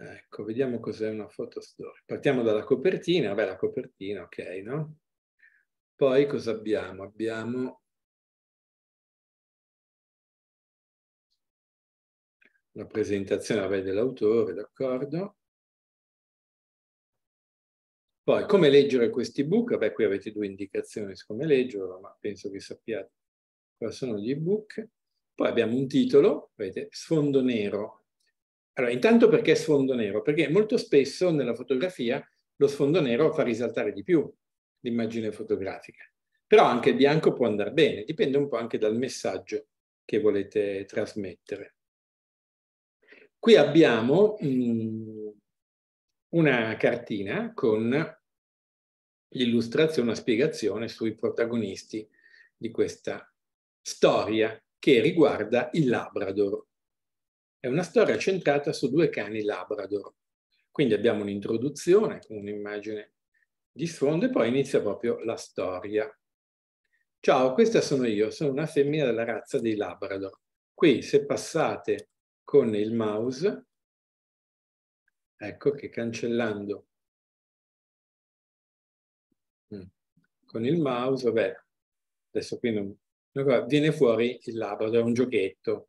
Ecco, vediamo cos'è una foto fotostoria. Partiamo dalla copertina, vabbè la copertina, ok, no? Poi cosa abbiamo? Abbiamo la presentazione vabbè, dell'autore, d'accordo? Poi, come leggere questi book? Beh, qui avete due indicazioni su come leggerlo, ma penso che sappiate cosa sono gli ebook. Poi abbiamo un titolo, vedete, sfondo nero, allora, intanto perché sfondo nero? Perché molto spesso nella fotografia lo sfondo nero fa risaltare di più l'immagine fotografica. Però anche il bianco può andare bene, dipende un po' anche dal messaggio che volete trasmettere. Qui abbiamo mh, mm, una cartina con l'illustrazione, una spiegazione sui protagonisti di questa storia che riguarda il Labrador. È una storia centrata su due cani Labrador. Quindi abbiamo un'introduzione con un'immagine di sfondo e poi inizia proprio la storia. Ciao, questa sono io, sono una femmina della razza dei Labrador. Qui se passate con il mouse, ecco che cancellando mm, con il mouse, vabbè, adesso qui non, viene fuori il Labrador, è un giochetto,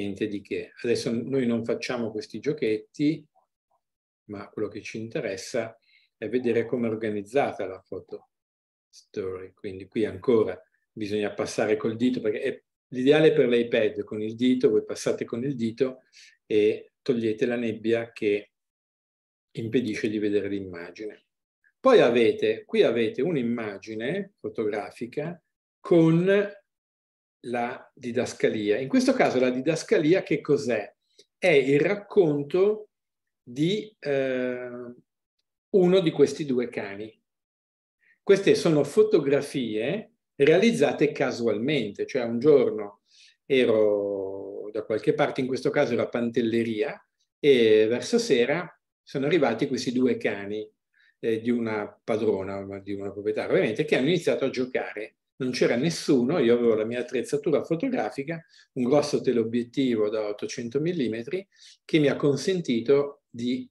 niente di che. Adesso noi non facciamo questi giochetti, ma quello che ci interessa è vedere come è organizzata la foto story. Quindi qui ancora bisogna passare col dito, perché l'ideale per l'iPad con il dito, voi passate con il dito e togliete la nebbia che impedisce di vedere l'immagine. Poi avete, qui avete un'immagine fotografica con la didascalia. In questo caso la didascalia che cos'è? È il racconto di eh, uno di questi due cani. Queste sono fotografie realizzate casualmente, cioè un giorno ero da qualche parte, in questo caso era Pantelleria, e verso sera sono arrivati questi due cani eh, di una padrona, di una proprietaria, ovviamente, che hanno iniziato a giocare non c'era nessuno, io avevo la mia attrezzatura fotografica, un grosso teleobiettivo da 800 mm che mi ha consentito di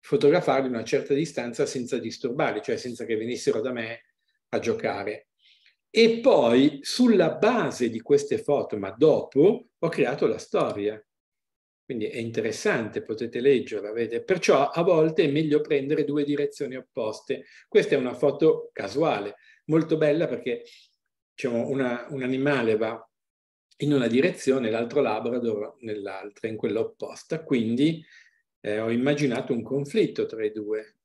fotografarli a una certa distanza senza disturbarli, cioè senza che venissero da me a giocare. E poi sulla base di queste foto, ma dopo, ho creato la storia. Quindi è interessante, potete leggerla, vedete? Perciò a volte è meglio prendere due direzioni opposte. Questa è una foto casuale, molto bella perché diciamo, una, un animale va in una direzione, l'altro Labrador nell'altra, in quella opposta. Quindi eh, ho immaginato un conflitto tra i due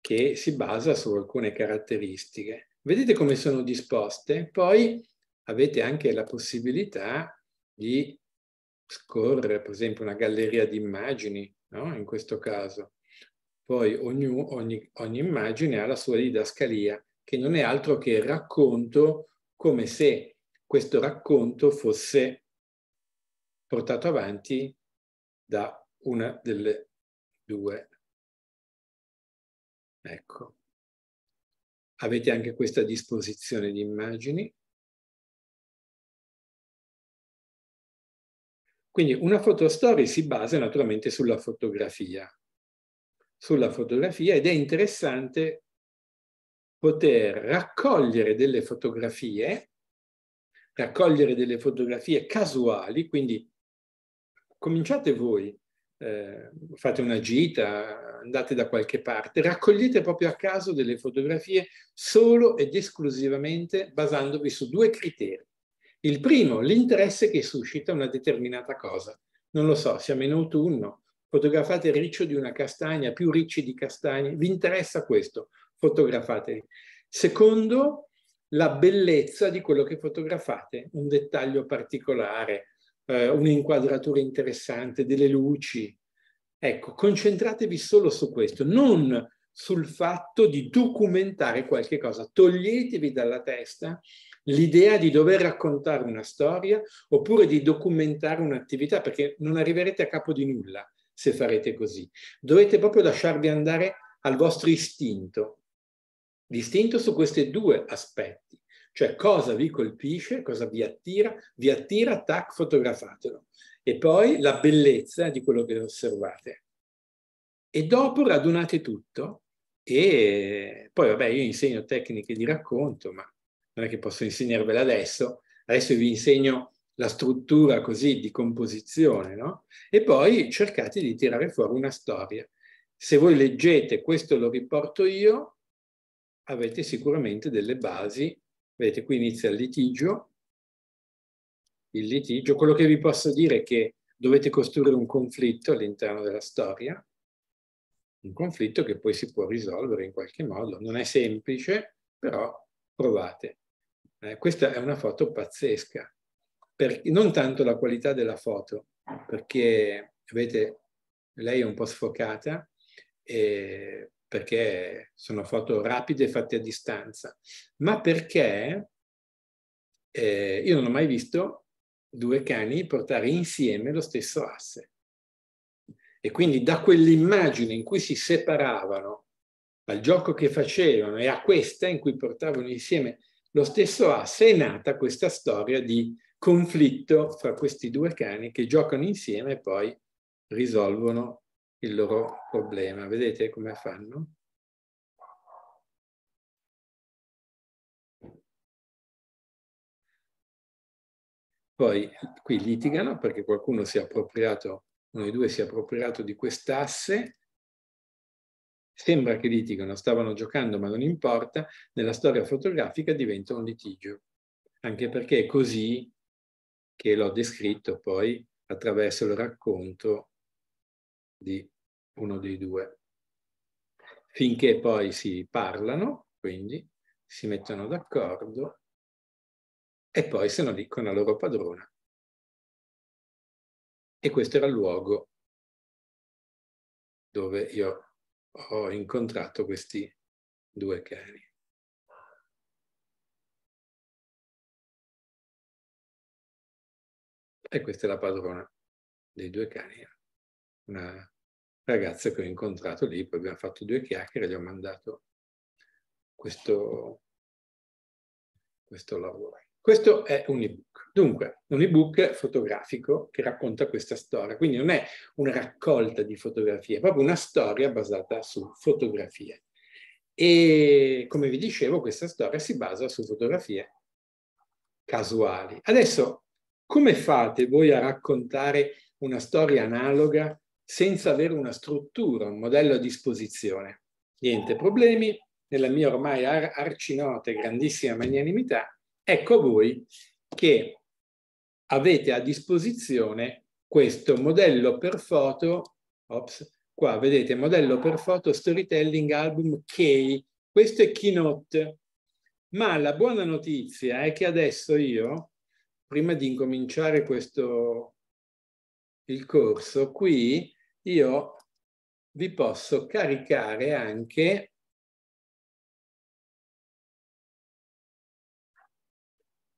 che si basa su alcune caratteristiche. Vedete come sono disposte? Poi avete anche la possibilità di scorrere, per esempio, una galleria di immagini, no? in questo caso. Poi ogni, ogni, ogni immagine ha la sua didascalia che non è altro che il racconto come se questo racconto fosse portato avanti da una delle due. Ecco. Avete anche questa disposizione di immagini. Quindi una fotostory si basa naturalmente sulla fotografia, sulla fotografia ed è interessante poter raccogliere delle fotografie, raccogliere delle fotografie casuali, quindi cominciate voi, eh, fate una gita, andate da qualche parte, raccogliete proprio a caso delle fotografie solo ed esclusivamente basandovi su due criteri. Il primo, l'interesse che suscita una determinata cosa. Non lo so, siamo in autunno, fotografate il riccio di una castagna, più ricci di castagne, vi interessa questo fotografatevi. Secondo, la bellezza di quello che fotografate, un dettaglio particolare, eh, un'inquadratura interessante, delle luci. Ecco, concentratevi solo su questo, non sul fatto di documentare qualche cosa. Toglietevi dalla testa l'idea di dover raccontare una storia oppure di documentare un'attività, perché non arriverete a capo di nulla se farete così. Dovete proprio lasciarvi andare al vostro istinto, distinto su questi due aspetti, cioè cosa vi colpisce, cosa vi attira, vi attira, tac, fotografatelo. E poi la bellezza di quello che osservate. E dopo radunate tutto e poi vabbè io insegno tecniche di racconto, ma non è che posso insegnarvela adesso, adesso vi insegno la struttura così di composizione, no? E poi cercate di tirare fuori una storia. Se voi leggete, questo lo riporto io, avete sicuramente delle basi. Vedete, qui inizia il litigio. Il litigio, quello che vi posso dire è che dovete costruire un conflitto all'interno della storia, un conflitto che poi si può risolvere in qualche modo. Non è semplice, però provate. Eh, questa è una foto pazzesca, per, non tanto la qualità della foto, perché vedete, lei è un po' sfocata, e perché sono foto rapide fatte a distanza, ma perché eh, io non ho mai visto due cani portare insieme lo stesso asse. E quindi da quell'immagine in cui si separavano, al gioco che facevano e a questa in cui portavano insieme lo stesso asse, è nata questa storia di conflitto fra questi due cani che giocano insieme e poi risolvono il loro problema. Vedete come fanno? Poi qui litigano perché qualcuno si è appropriato, uno dei due si è appropriato di quest'asse. Sembra che litigano, stavano giocando ma non importa, nella storia fotografica diventa un litigio, anche perché è così che l'ho descritto poi attraverso il racconto di uno dei due. Finché poi si parlano, quindi si mettono d'accordo e poi se lo dicono la loro padrona. E questo era il luogo dove io ho incontrato questi due cani. E questa è la padrona dei due cani una ragazza che ho incontrato lì, poi abbiamo fatto due chiacchiere, gli ho mandato questo, questo lavoro. Questo è un ebook. Dunque, un ebook fotografico che racconta questa storia. Quindi non è una raccolta di fotografie, è proprio una storia basata su fotografie. E come vi dicevo, questa storia si basa su fotografie casuali. Adesso, come fate voi a raccontare una storia analoga senza avere una struttura, un modello a disposizione. Niente problemi, nella mia ormai ar- arcinota e grandissima magnanimità, ecco voi che avete a disposizione questo modello per foto, ops, qua vedete modello per foto storytelling album key, questo è Keynote, ma la buona notizia è che adesso io, prima di incominciare questo, il corso, qui io vi posso caricare anche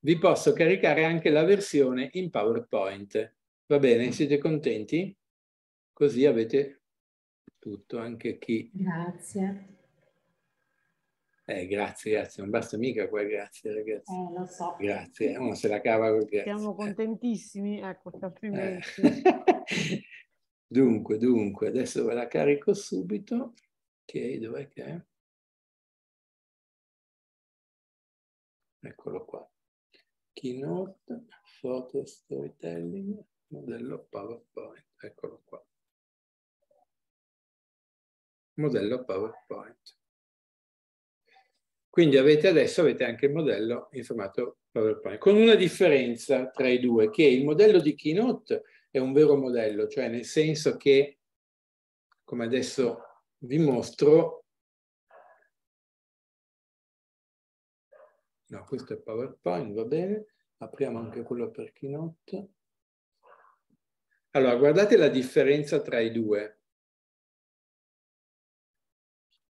vi posso caricare anche la versione in PowerPoint. Va bene, mm. siete contenti? Così avete tutto, anche chi... Grazie. Eh, grazie, grazie. Non basta mica qua, grazie ragazzi. Eh, lo so. Grazie, uno se la cava col grazie. Siamo contentissimi, ecco, eh. complimenti. Eh. Dunque, dunque, adesso ve la carico subito. Ok, dov'è che è? Eccolo qua. Keynote, foto, storytelling, modello PowerPoint. Eccolo qua. Modello PowerPoint. Quindi avete adesso avete anche il modello in formato PowerPoint, con una differenza tra i due, che il modello di Keynote è un vero modello, cioè nel senso che, come adesso vi mostro, no, questo è PowerPoint, va bene, apriamo anche quello per Keynote. Allora, guardate la differenza tra i due.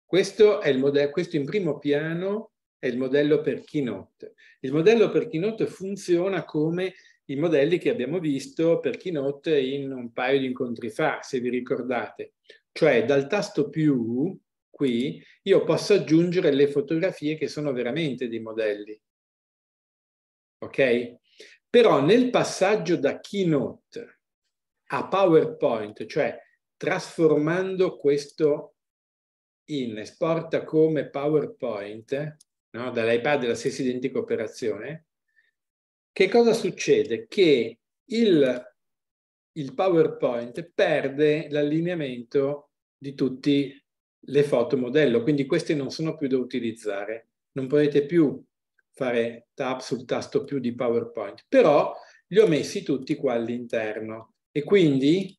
Questo, è il modello, questo in primo piano è il modello per Keynote. Il modello per Keynote funziona come i modelli che abbiamo visto per Keynote in un paio di incontri fa, se vi ricordate. Cioè dal tasto più qui io posso aggiungere le fotografie che sono veramente dei modelli. Ok? Però nel passaggio da Keynote a PowerPoint, cioè trasformando questo in esporta come PowerPoint, no? dall'iPad è la stessa identica operazione, che cosa succede? Che il, il PowerPoint perde l'allineamento di tutte le foto modello, quindi queste non sono più da utilizzare. Non potete più fare tap sul tasto più di PowerPoint, però li ho messi tutti qua all'interno. E quindi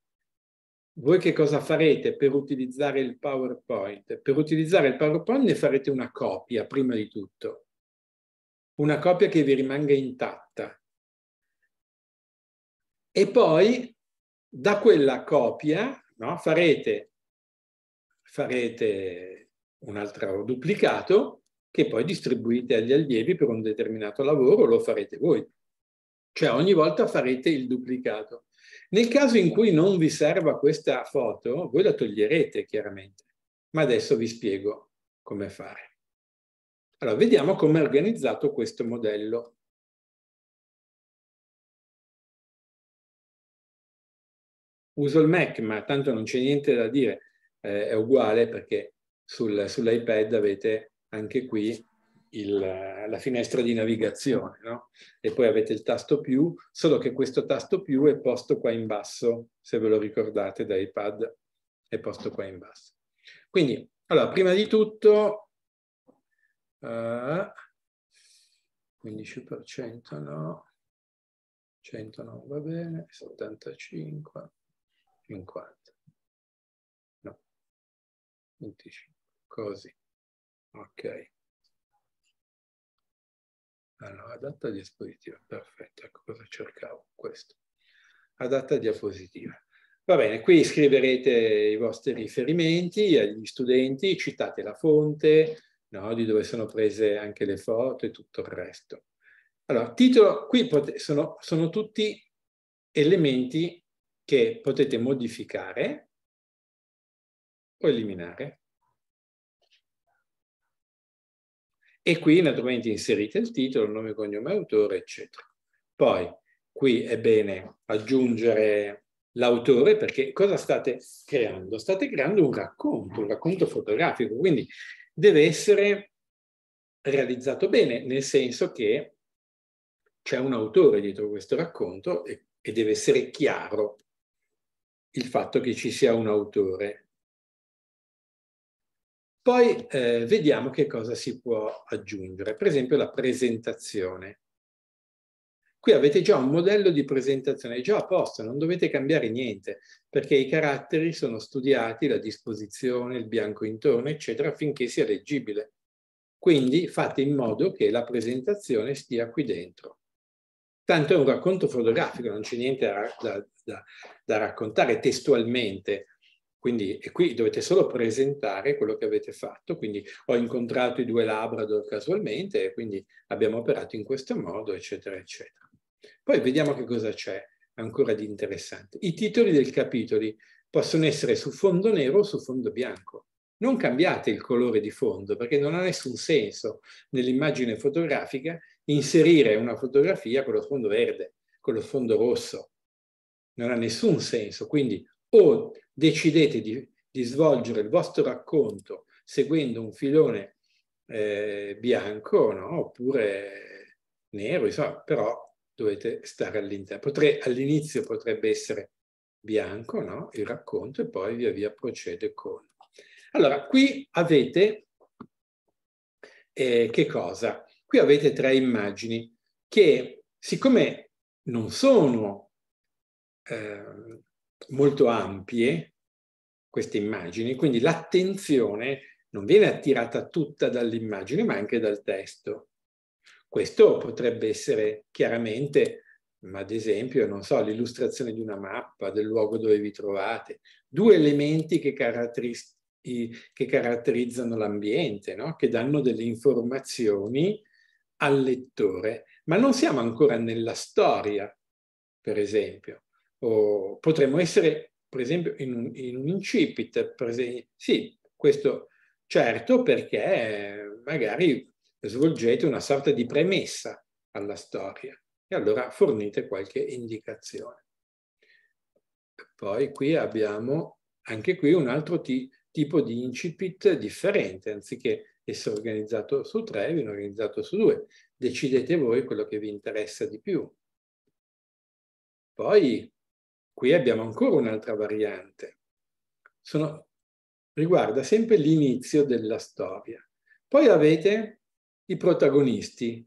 voi che cosa farete per utilizzare il PowerPoint? Per utilizzare il PowerPoint ne farete una copia prima di tutto una copia che vi rimanga intatta. E poi da quella copia no, farete, farete un altro duplicato che poi distribuite agli allievi per un determinato lavoro, lo farete voi. Cioè ogni volta farete il duplicato. Nel caso in cui non vi serva questa foto, voi la toglierete chiaramente, ma adesso vi spiego come fare. Allora, vediamo come è organizzato questo modello. Uso il Mac, ma tanto non c'è niente da dire, eh, è uguale perché sul, sull'iPad avete anche qui il, la finestra di navigazione, no? E poi avete il tasto più, solo che questo tasto più è posto qua in basso, se ve lo ricordate da iPad, è posto qua in basso. Quindi, allora, prima di tutto 15% eh, no, 100 non va bene, 75, 50, no, 25, così, ok. Allora, adatta a diapositiva, perfetto, ecco cosa cercavo, questo. Adatta diapositiva. Va bene, qui scriverete i vostri riferimenti agli studenti, citate la fonte, no? di dove sono prese anche le foto e tutto il resto. Allora, titolo, qui sono, sono tutti elementi che potete modificare o eliminare. E qui naturalmente inserite il titolo, nome, cognome, autore, eccetera. Poi qui è bene aggiungere l'autore perché cosa state creando? State creando un racconto, un racconto fotografico, quindi deve essere realizzato bene, nel senso che c'è un autore dietro questo racconto e, e deve essere chiaro il fatto che ci sia un autore. Poi eh, vediamo che cosa si può aggiungere, per esempio la presentazione. Qui avete già un modello di presentazione è già a posto, non dovete cambiare niente, perché i caratteri sono studiati, la disposizione, il bianco intorno, eccetera, affinché sia leggibile. Quindi fate in modo che la presentazione stia qui dentro. Tanto è un racconto fotografico, non c'è niente da, da, da raccontare testualmente, quindi e qui dovete solo presentare quello che avete fatto, quindi ho incontrato i due Labrador casualmente e quindi abbiamo operato in questo modo, eccetera, eccetera. Poi vediamo che cosa c'è ancora di interessante. I titoli del capitoli possono essere su fondo nero o su fondo bianco. Non cambiate il colore di fondo perché non ha nessun senso nell'immagine fotografica inserire una fotografia con lo sfondo verde, con lo sfondo rosso. Non ha nessun senso. Quindi o decidete di, di svolgere il vostro racconto seguendo un filone eh, bianco no? oppure nero, insomma, però dovete stare all'interno. Potrei, all'inizio potrebbe essere bianco, no? il racconto, e poi via via procede con. Allora, qui avete, eh, che cosa? Qui avete tre immagini che, siccome non sono eh, molto ampie, queste immagini, quindi l'attenzione non viene attirata tutta dall'immagine, ma anche dal testo. Questo potrebbe essere chiaramente, ma ad esempio, non so, l'illustrazione di una mappa del luogo dove vi trovate, due elementi che, caratteris che caratterizzano l'ambiente, no? che danno delle informazioni al lettore, ma non siamo ancora nella storia, per esempio. O potremmo essere, per esempio, in un, in un incipit. Esempio, sì, questo certo perché magari svolgete una sorta di premessa alla storia e allora fornite qualche indicazione. Poi qui abbiamo anche qui un altro tipo di incipit differente, anziché essere organizzato su tre, viene organizzato su due. Decidete voi quello che vi interessa di più. Poi qui abbiamo ancora un'altra variante. Sono, riguarda sempre l'inizio della storia. Poi avete i protagonisti.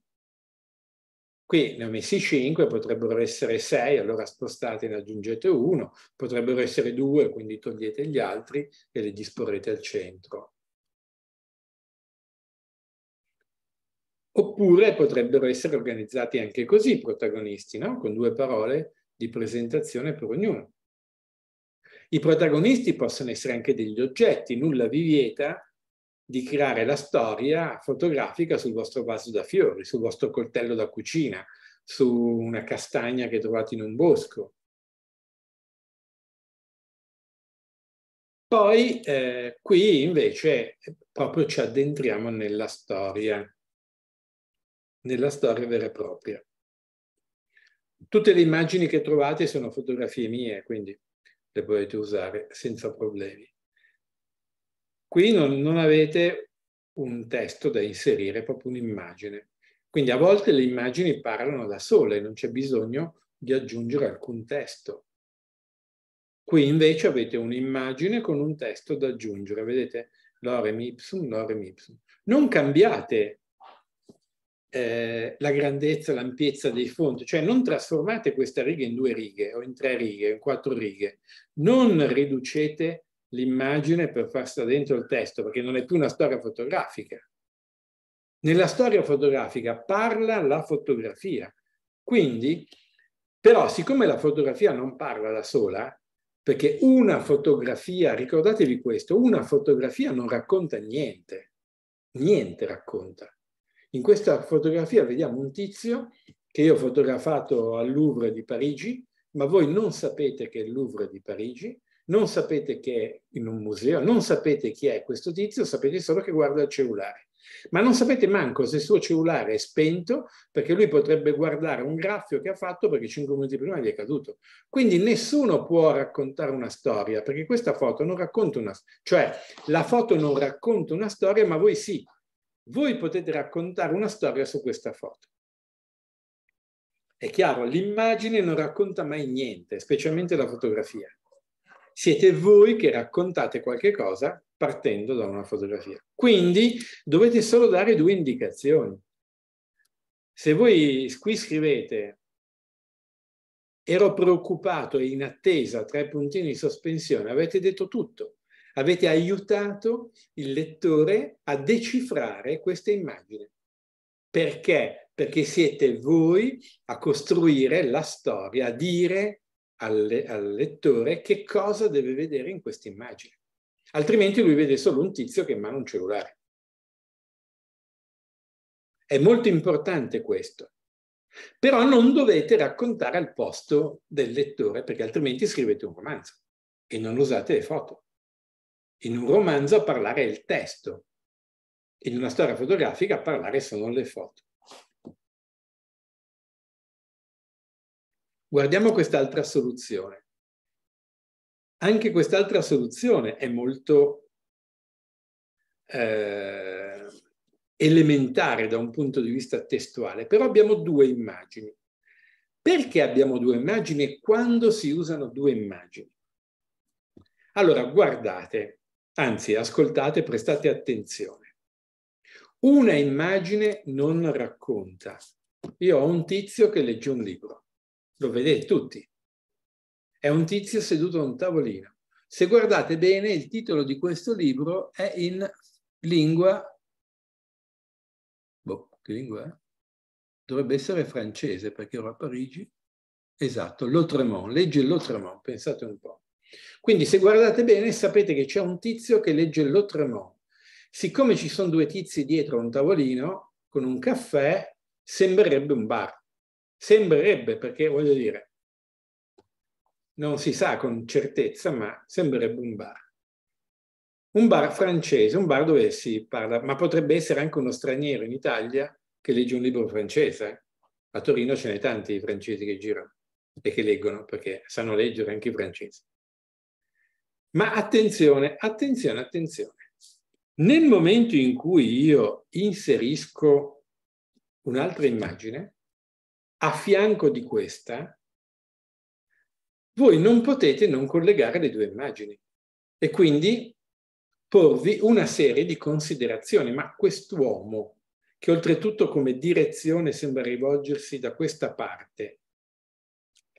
Qui ne ho messi 5, potrebbero essere 6, allora spostate e ne aggiungete uno, potrebbero essere 2, quindi togliete gli altri e li disporrete al centro. Oppure potrebbero essere organizzati anche così i protagonisti, no? con due parole di presentazione per ognuno. I protagonisti possono essere anche degli oggetti, nulla vi vieta di creare la storia fotografica sul vostro vaso da fiori, sul vostro coltello da cucina, su una castagna che trovate in un bosco. Poi eh, qui invece eh, proprio ci addentriamo nella storia, nella storia vera e propria. Tutte le immagini che trovate sono fotografie mie, quindi le potete usare senza problemi. Qui non, non avete un testo da inserire, proprio un'immagine. Quindi a volte le immagini parlano da sole, non c'è bisogno di aggiungere alcun testo. Qui invece avete un'immagine con un testo da aggiungere, vedete? Lorem ipsum, lorem ipsum. Non cambiate eh, la grandezza, l'ampiezza dei fonti, cioè non trasformate questa riga in due righe o in tre righe, in quattro righe. Non riducete l'immagine per far stare dentro il testo, perché non è più una storia fotografica. Nella storia fotografica parla la fotografia. Quindi, però, siccome la fotografia non parla da sola, perché una fotografia, ricordatevi questo, una fotografia non racconta niente, niente racconta. In questa fotografia vediamo un tizio che io ho fotografato al Louvre di Parigi, ma voi non sapete che è il Louvre di Parigi, non sapete che è in un museo, non sapete chi è questo tizio, sapete solo che guarda il cellulare. Ma non sapete manco se il suo cellulare è spento perché lui potrebbe guardare un graffio che ha fatto perché cinque minuti prima gli è caduto. Quindi nessuno può raccontare una storia perché questa foto non racconta una storia, cioè la foto non racconta una storia, ma voi sì, voi potete raccontare una storia su questa foto. È chiaro, l'immagine non racconta mai niente, specialmente la fotografia siete voi che raccontate qualche cosa partendo da una fotografia. Quindi dovete solo dare due indicazioni. Se voi qui scrivete ero preoccupato e in attesa tre puntini di sospensione, avete detto tutto. Avete aiutato il lettore a decifrare questa immagine. Perché? Perché siete voi a costruire la storia, a dire alle, al lettore che cosa deve vedere in questa immagine. Altrimenti lui vede solo un tizio che ha mano un cellulare. È molto importante questo. Però non dovete raccontare al posto del lettore, perché altrimenti scrivete un romanzo e non usate le foto. In un romanzo a parlare è il testo, in una storia fotografica a parlare sono le foto. Guardiamo quest'altra soluzione. Anche quest'altra soluzione è molto eh, elementare da un punto di vista testuale, però abbiamo due immagini. Perché abbiamo due immagini e quando si usano due immagini? Allora, guardate, anzi, ascoltate, prestate attenzione. Una immagine non racconta. Io ho un tizio che legge un libro lo vedete tutti. È un tizio seduto a un tavolino. Se guardate bene, il titolo di questo libro è in lingua... Boh, che lingua è? Dovrebbe essere francese, perché ero a Parigi. Esatto, L'Otremont, legge L'Otremont, pensate un po'. Quindi se guardate bene sapete che c'è un tizio che legge L'Otremont. Siccome ci sono due tizi dietro a un tavolino con un caffè, sembrerebbe un bar. Sembrerebbe, perché voglio dire, non si sa con certezza, ma sembrerebbe un bar. Un bar francese, un bar dove si parla, ma potrebbe essere anche uno straniero in Italia che legge un libro francese. A Torino ce ne tanti francesi che girano e che leggono perché sanno leggere anche i francesi. Ma attenzione, attenzione, attenzione. Nel momento in cui io inserisco un'altra immagine, a fianco di questa, voi non potete non collegare le due immagini e quindi porvi una serie di considerazioni. Ma quest'uomo, che oltretutto come direzione sembra rivolgersi da questa parte,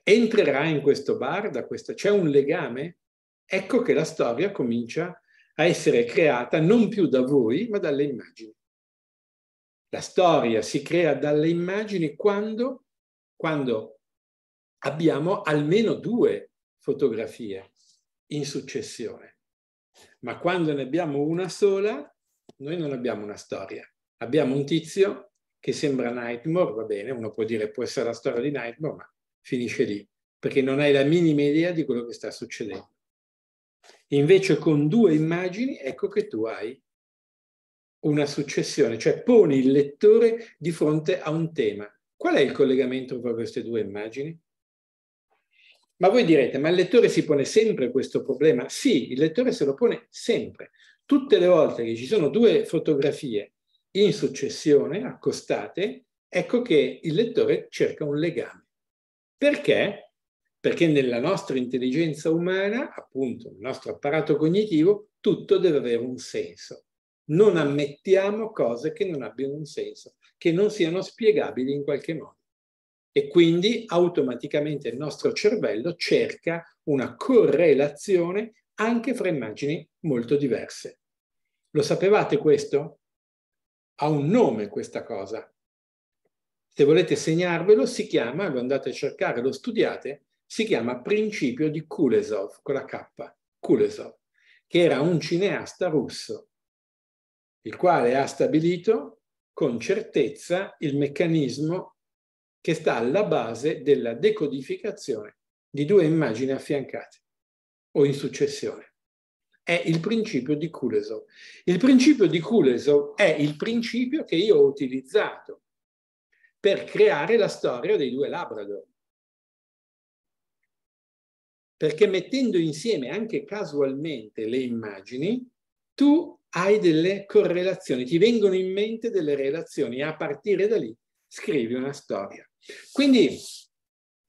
entrerà in questo bar, da questa, c'è un legame? Ecco che la storia comincia a essere creata non più da voi, ma dalle immagini. La storia si crea dalle immagini quando quando abbiamo almeno due fotografie in successione. Ma quando ne abbiamo una sola, noi non abbiamo una storia. Abbiamo un tizio che sembra Nightmare, va bene, uno può dire può essere la storia di Nightmare, ma finisce lì, perché non hai la minima idea di quello che sta succedendo. Invece con due immagini ecco che tu hai una successione, cioè poni il lettore di fronte a un tema Qual è il collegamento tra queste due immagini? Ma voi direte, ma il lettore si pone sempre questo problema? Sì, il lettore se lo pone sempre. Tutte le volte che ci sono due fotografie in successione, accostate, ecco che il lettore cerca un legame. Perché? Perché nella nostra intelligenza umana, appunto nel nostro apparato cognitivo, tutto deve avere un senso non ammettiamo cose che non abbiano un senso, che non siano spiegabili in qualche modo. E quindi automaticamente il nostro cervello cerca una correlazione anche fra immagini molto diverse. Lo sapevate questo? Ha un nome questa cosa. Se volete segnarvelo, si chiama, lo andate a cercare, lo studiate, si chiama principio di Kulesov, con la K, Kulesov, che era un cineasta russo il quale ha stabilito con certezza il meccanismo che sta alla base della decodificazione di due immagini affiancate o in successione. È il principio di Kulesov. Il principio di Kulesov è il principio che io ho utilizzato per creare la storia dei due Labrador. Perché mettendo insieme anche casualmente le immagini, tu hai delle correlazioni, ti vengono in mente delle relazioni e a partire da lì scrivi una storia. Quindi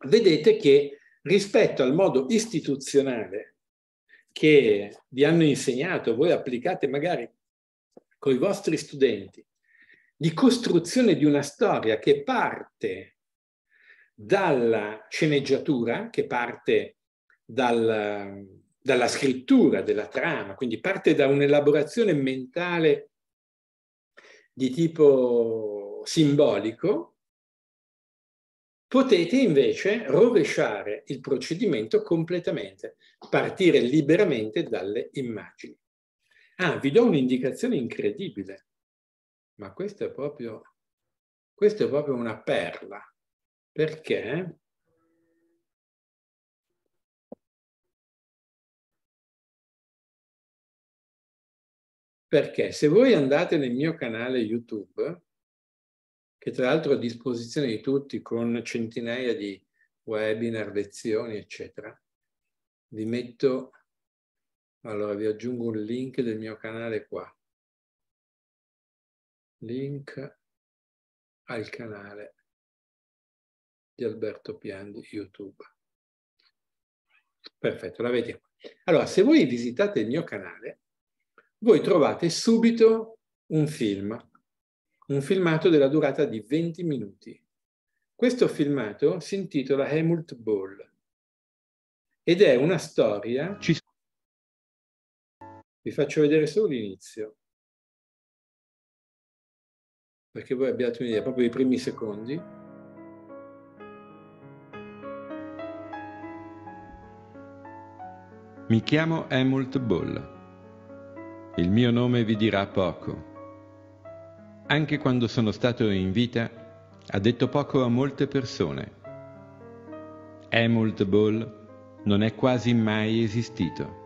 vedete che rispetto al modo istituzionale che vi hanno insegnato, voi applicate magari con i vostri studenti, di costruzione di una storia che parte dalla sceneggiatura, che parte dal, dalla scrittura della trama, quindi parte da un'elaborazione mentale di tipo simbolico, potete invece rovesciare il procedimento completamente, partire liberamente dalle immagini. Ah, vi do un'indicazione incredibile, ma questo è proprio, questa è proprio una perla, perché Perché se voi andate nel mio canale YouTube, che tra l'altro è a disposizione di tutti con centinaia di webinar, lezioni, eccetera, vi metto, allora vi aggiungo un link del mio canale qua. Link al canale di Alberto Piandi YouTube. Perfetto, l'avete qua. Allora, se voi visitate il mio canale, voi trovate subito un film, un filmato della durata di 20 minuti. Questo filmato si intitola Helmut Ball ed è una storia... Ci... Vi faccio vedere solo l'inizio, perché voi abbiate un'idea, proprio i primi secondi. Mi chiamo Helmut Ball il mio nome vi dirà poco. Anche quando sono stato in vita, ha detto poco a molte persone. Helmut Ball non è quasi mai esistito.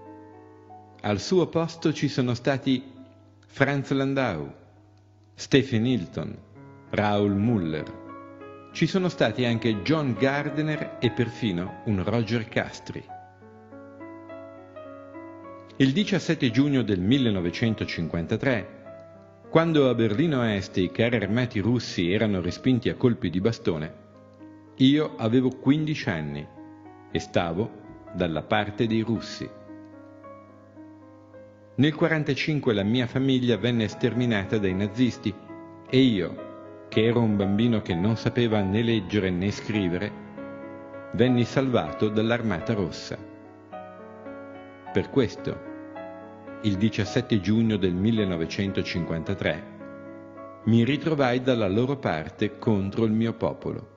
Al suo posto ci sono stati Franz Landau, Stephen Hilton, Raoul Muller. Ci sono stati anche John Gardner e perfino un Roger Castri. Il 17 giugno del 1953, quando a Berlino Est i carri armati russi erano respinti a colpi di bastone, io avevo 15 anni e stavo dalla parte dei russi. Nel 1945 la mia famiglia venne sterminata dai nazisti e io, che ero un bambino che non sapeva né leggere né scrivere, venni salvato dall'Armata Rossa per questo, il 17 giugno del 1953, mi ritrovai dalla loro parte contro il mio popolo.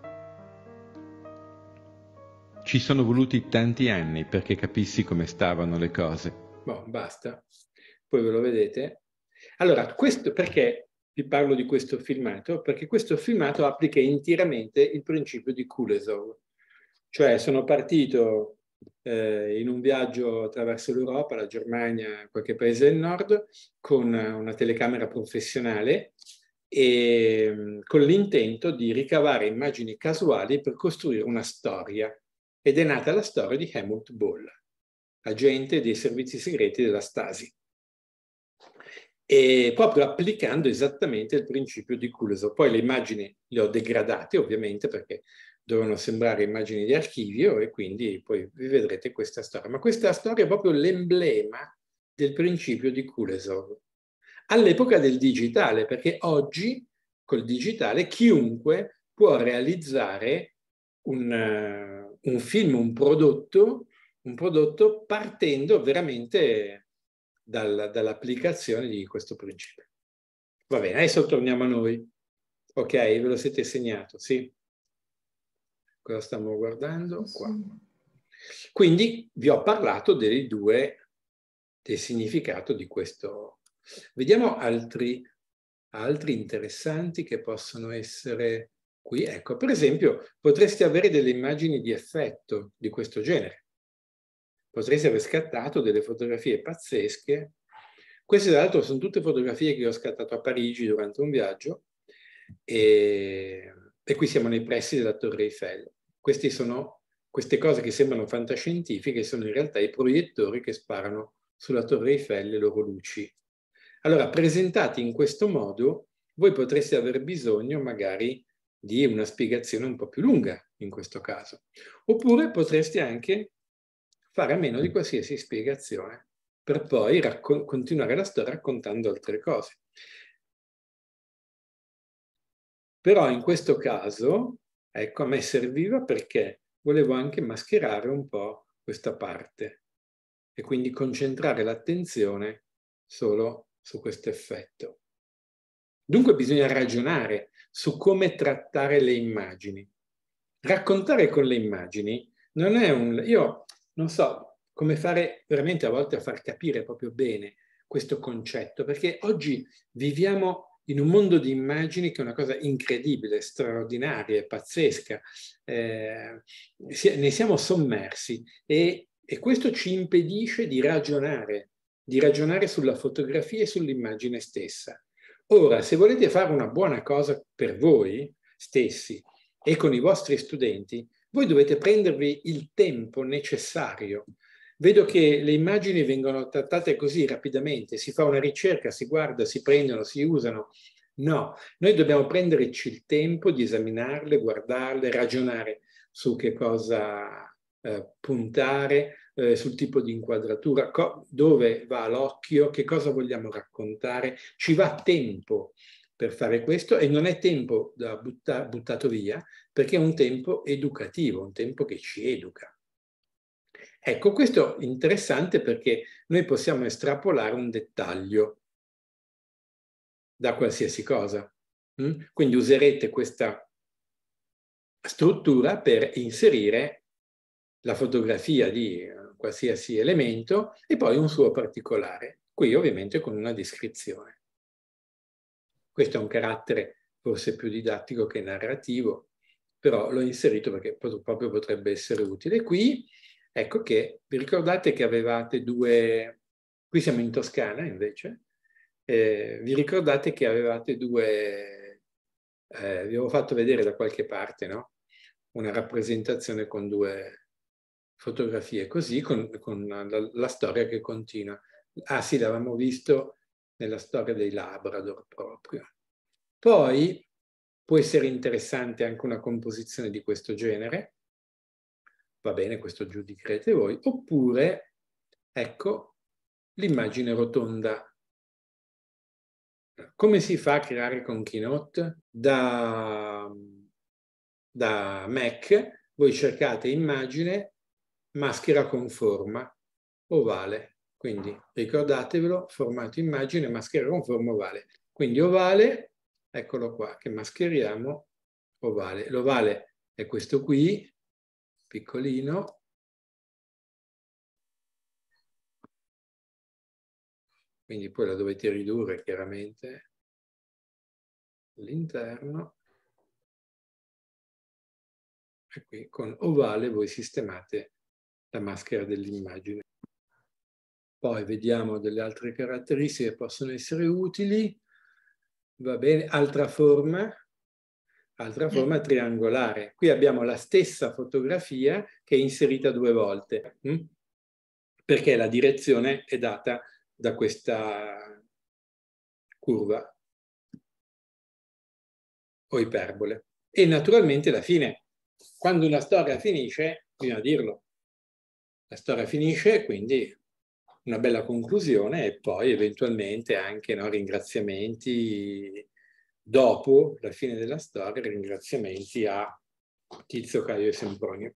Ci sono voluti tanti anni perché capissi come stavano le cose. Boh, basta. Poi ve lo vedete. Allora, questo perché vi parlo di questo filmato? Perché questo filmato applica interamente il principio di Kulesov. Cioè sono partito eh, in un viaggio attraverso l'Europa, la Germania, qualche paese del nord, con una telecamera professionale e con l'intento di ricavare immagini casuali per costruire una storia. Ed è nata la storia di Helmut Boll, agente dei servizi segreti della Stasi, e proprio applicando esattamente il principio di Culeso. Poi le immagini le ho degradate, ovviamente, perché dovevano sembrare immagini di archivio e quindi poi vi vedrete questa storia. Ma questa storia è proprio l'emblema del principio di Kulesov. All'epoca del digitale, perché oggi col digitale chiunque può realizzare un, eh, un film, un prodotto, un prodotto partendo veramente dal, dall'applicazione di questo principio. Va bene, adesso torniamo a noi. Ok, ve lo siete segnato, sì? Cosa stiamo guardando? Qua. Quindi vi ho parlato dei due, del significato di questo. Vediamo altri, altri interessanti che possono essere qui. Ecco, per esempio, potresti avere delle immagini di effetto di questo genere. Potresti aver scattato delle fotografie pazzesche. Queste, tra l'altro, sono tutte fotografie che ho scattato a Parigi durante un viaggio. E e qui siamo nei pressi della Torre Eiffel. Queste sono queste cose che sembrano fantascientifiche, sono in realtà i proiettori che sparano sulla Torre Eiffel le loro luci. Allora, presentati in questo modo, voi potreste aver bisogno magari di una spiegazione un po' più lunga in questo caso. Oppure potreste anche fare a meno di qualsiasi spiegazione per poi continuare la storia raccontando altre cose. Però in questo caso, ecco, a me serviva perché volevo anche mascherare un po' questa parte e quindi concentrare l'attenzione solo su questo effetto. Dunque bisogna ragionare su come trattare le immagini. Raccontare con le immagini non è un... Io non so come fare veramente a volte a far capire proprio bene questo concetto, perché oggi viviamo in un mondo di immagini che è una cosa incredibile, straordinaria, e pazzesca. Eh, ne siamo sommersi e, e questo ci impedisce di ragionare, di ragionare sulla fotografia e sull'immagine stessa. Ora, se volete fare una buona cosa per voi stessi e con i vostri studenti, voi dovete prendervi il tempo necessario Vedo che le immagini vengono trattate così rapidamente, si fa una ricerca, si guarda, si prendono, si usano. No, noi dobbiamo prenderci il tempo di esaminarle, guardarle, ragionare su che cosa eh, puntare, eh, sul tipo di inquadratura, dove va l'occhio, che cosa vogliamo raccontare. Ci va tempo per fare questo e non è tempo da butta buttato via perché è un tempo educativo, un tempo che ci educa. Ecco, questo è interessante perché noi possiamo estrapolare un dettaglio da qualsiasi cosa. Mm? Quindi userete questa struttura per inserire la fotografia di eh, qualsiasi elemento e poi un suo particolare, qui ovviamente con una descrizione. Questo è un carattere forse più didattico che narrativo, però l'ho inserito perché proprio potrebbe essere utile. Qui Ecco che vi ricordate che avevate due, qui siamo in Toscana invece, eh, vi ricordate che avevate due, eh, vi avevo fatto vedere da qualche parte, no? Una rappresentazione con due fotografie così, con, con la, la storia che continua. Ah sì, l'avevamo visto nella storia dei Labrador proprio. Poi può essere interessante anche una composizione di questo genere, va bene, questo giudicherete voi, oppure, ecco, l'immagine rotonda. Come si fa a creare con Keynote? Da, da Mac voi cercate immagine maschera con forma ovale, quindi ricordatevelo, formato immagine maschera con forma ovale. Quindi ovale, eccolo qua, che mascheriamo ovale. L'ovale è questo qui, piccolino. Quindi poi la dovete ridurre chiaramente all'interno. E qui con ovale voi sistemate la maschera dell'immagine. Poi vediamo delle altre caratteristiche che possono essere utili. Va bene, altra forma, altra forma triangolare. Qui abbiamo la stessa fotografia che è inserita due volte, hm? perché la direzione è data da questa curva o iperbole. E naturalmente la fine. Quando una storia finisce, bisogna dirlo. La storia finisce, quindi una bella conclusione e poi eventualmente anche no, ringraziamenti, dopo la fine della storia ringraziamenti a Tizio Caio e Sempronio.